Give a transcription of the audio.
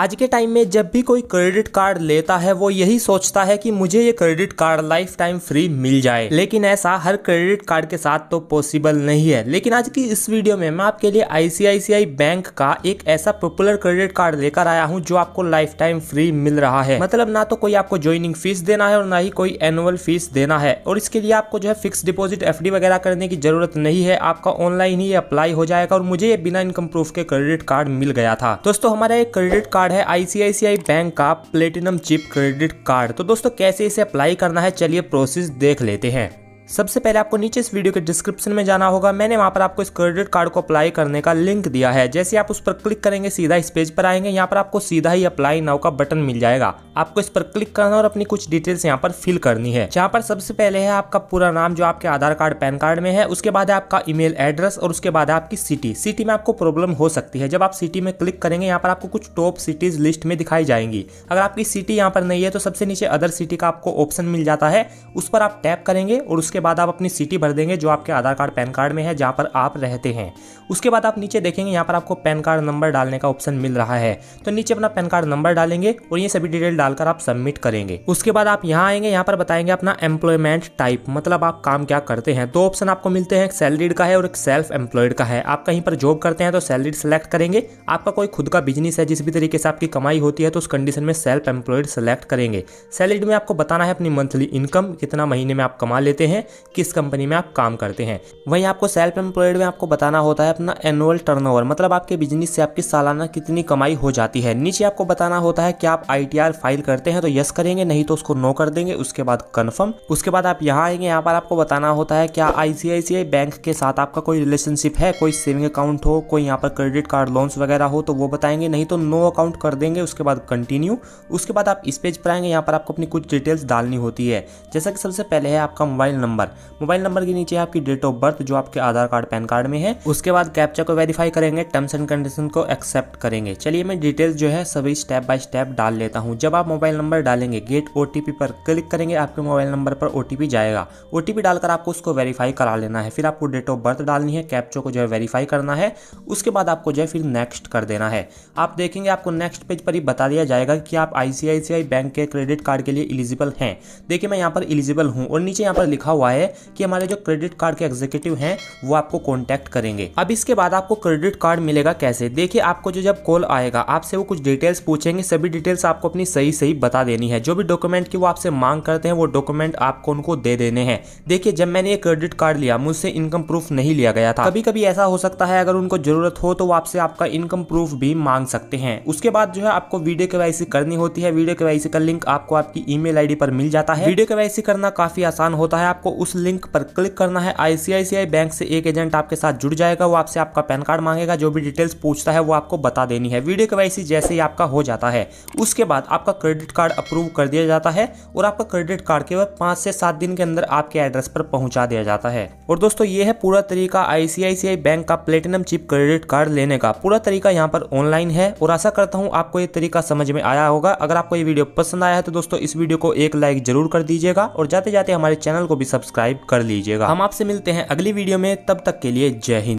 आज के टाइम में जब भी कोई क्रेडिट कार्ड लेता है वो यही सोचता है कि मुझे ये credit card lifetime free मिल जाए लेकिन ऐसा हर क्रेडिट कार्ड के साथ तो पॉसिबल नहीं है लेकिन आज की इस वीडियो में मैं आपके लिए आईसीआईसीआई बैंक का एक ऐसा पॉपुलर क्रेडिट कार्ड लेकर आया हूँ जो आपको लाइफ टाइम फ्री मिल रहा है मतलब ना तो कोई आपको ज्वाइनिंग फीस देना है और ना ही कोई एनुअल फीस देना है और इसके लिए आपको जो है फिक्स डिपोजिट एफ वगैरह करने की जरूरत नहीं है आपका ऑनलाइन ही अप्लाई हो जाएगा और मुझे ये बिना इनकम प्रूफ के क्रेडिट कार्ड मिल गया था दोस्तों हमारा एक क्रेडिट कार्ड कार्ड है आईसीआईसीआई बैंक का प्लेटिनम चिप क्रेडिट कार्ड तो दोस्तों कैसे इसे अप्लाई करना है चलिए प्रोसेस देख लेते हैं सबसे पहले आपको नीचे इस वीडियो के डिस्क्रिप्शन में जाना होगा मैंने वहाँ पर आपको इस क्रेडिट कार्ड को अप्लाई करने का लिंक दिया है जैसे आप उस पर क्लिक करेंगे सीधा इस पेज पर आएंगे यहाँ पर आपको सीधा ही अप्लाई नाउ का बटन मिल जाएगा आपको इस पर क्लिक करना और अपनी कुछ डिटेल्स यहाँ पर फिल करनी है जहाँ पर सबसे पहले है आपका पूरा नाम जो आपके आधार कार्ड पैन कार्ड में है उसके बाद आपका ई एड्रेस और उसके बाद आपकी सिटी सिटी में आपको प्रॉब्लम हो सकती है जब आप सिटी में क्लिक करेंगे यहाँ पर आपको कुछ टॉप सिटीज लिस्ट में दिखाई जाएंगी अगर आपकी सिटी यहाँ पर नहीं है तो सबसे नीचे अदर सिटी का आपको ऑप्शन मिल जाता है उस पर आप टैप करेंगे और उसके बाद आप अपनी सिटी भर देंगे जो आपके आधार कार्ड पैन कार्ड में है जहाँ पर आप रहते हैं उसके बाद आप नीचे देखेंगे यहाँ पर आपको पैन कार्ड नंबर डालने का ऑप्शन मिल रहा है तो नीचे अपना पैन कार्ड नंबर डालेंगे और ये सभी डिटेल डालकर आप सबमिट करेंगे उसके बाद आप यहाँ आएंगे यहाँ पर बताएंगे अपना एम्प्लॉयमेंट टाइप मतलब आप काम क्या करते हैं दो ऑप्शन आपको मिलते हैं एक सैलरीड का है और एक सेल्फ एम्प्लॉयड का है आप कहीं पर जॉब करते हैं तो सैलरीड सेलेक्ट करेंगे आपका कोई खुद का बिजनेस है जिस भी तरीके से आपकी कमाई होती है तो उस कंडीशन में सेल्फ एम्प्लॉयड सेलेक्ट करेंगे सैलरीड में आपको बताना है अपनी मंथली इनकम कितना महीने में आप कमा लेते हैं हैं किस कंपनी में आप काम करते हैं वहीं आपको सेल्फ एम्प्लॉयड में आपको बताना होता है अपना एनुअल टर्नओवर मतलब आपके बिजनेस से आपकी सालाना कितनी कमाई हो जाती है नीचे आपको बताना होता है कि आप आई फाइल करते हैं तो यस करेंगे नहीं तो उसको नो कर देंगे उसके बाद कन्फर्म उसके बाद आप यहाँ आएंगे यहाँ पर आपको बताना होता है क्या आई बैंक के साथ आपका कोई रिलेशनशिप है कोई सेविंग अकाउंट हो कोई यहाँ पर क्रेडिट कार्ड लोन्स वगैरह हो तो वो बताएंगे नहीं तो नो अकाउंट कर देंगे उसके बाद कंटिन्यू उसके बाद आप इस पेज पर आएंगे यहाँ पर आपको अपनी कुछ डिटेल्स डालनी होती है जैसा कि सबसे पहले है आपका mobile number number mobile number के नीचे आपकी डेट ऑफ बर्थ जो आपके आधार कार्ड पैन कार्ड में है उसके बाद कैप्चा को वेरीफाई करेंगे टर्म्स एंड कंडीशन को एक्सेप्ट करेंगे चलिए मैं डिटेल्स जो है सभी स्टेप बाय स्टेप डाल लेता हूँ जब आप मोबाइल नंबर डालेंगे गेट ओ पर क्लिक करेंगे आपके मोबाइल नंबर पर ओ जाएगा ओ डालकर आपको उसको वेरीफाई करा लेना है फिर आपको डेट ऑफ बर्थ डालनी है कैप्चो को जो है वेरीफाई करना है उसके बाद आपको जो है फिर नेक्स्ट कर देना है आप देखेंगे आपको नेक्स्ट पेज पर ही बता दिया जाएगा कि आप आई बैंक के क्रेडिट कार्ड के लिए इलिजिबल हैं देखिए मैं यहाँ पर इलिजिबल हूँ और नीचे यहाँ पर लिखा हुआ हुआ है कि हमारे जो क्रेडिट कार्ड के एग्जीक्यूटिव हैं वो आपको कॉन्टैक्ट करेंगे अब इसके बाद आपको क्रेडिट कार्ड मिलेगा कैसे देखिए आपको जो जब कॉल आएगा आपसे वो कुछ डिटेल्स पूछेंगे सभी डिटेल्स आपको अपनी सही सही बता देनी है जो भी डॉक्यूमेंट की वो आपसे मांग करते हैं वो डॉक्यूमेंट आपको उनको दे देने हैं देखिए जब मैंने ये क्रेडिट कार्ड लिया मुझसे इनकम प्रूफ नहीं लिया गया था कभी कभी ऐसा हो सकता है अगर उनको जरूरत हो तो वो आपसे आपका इनकम प्रूफ भी मांग सकते हैं उसके बाद जो है आपको वीडियो के करनी होती है वीडियो के का लिंक आपको आपकी ई मेल पर मिल जाता है वीडियो के करना काफी आसान होता है आपको उस लिंक पर क्लिक करना है आईसीआईसीआई बैंक से एक एजेंट आपके साथ जुड़ जाएगा वो आपसे आपका पैन कार्ड मांगेगा जो भी डिटेल्स पूछता है वो आपको बता देनी है वीडियो के जैसे ही आपका हो जाता है उसके बाद आपका क्रेडिट कार्ड अप्रूव कर दिया जाता है और आपका क्रेडिट कार्ड केवल पांच से सात दिन के अंदर आपके एड्रेस पर पहुंचा दिया जाता है और दोस्तों ये है पूरा तरीका आईसीआईसीआई बैंक का प्लेटिनम चिप क्रेडिट कार्ड लेने का पूरा तरीका यहाँ पर ऑनलाइन है और आशा करता हूँ आपको ये तरीका समझ में आया होगा अगर आपको ये वीडियो पसंद आया है तो दोस्तों इस वीडियो को एक लाइक जरूर कर दीजिएगा और जाते जाते हमारे चैनल को भी सब सब्सक्राइब कर लीजिएगा हम आपसे मिलते हैं अगली वीडियो में तब तक के लिए जय हिंद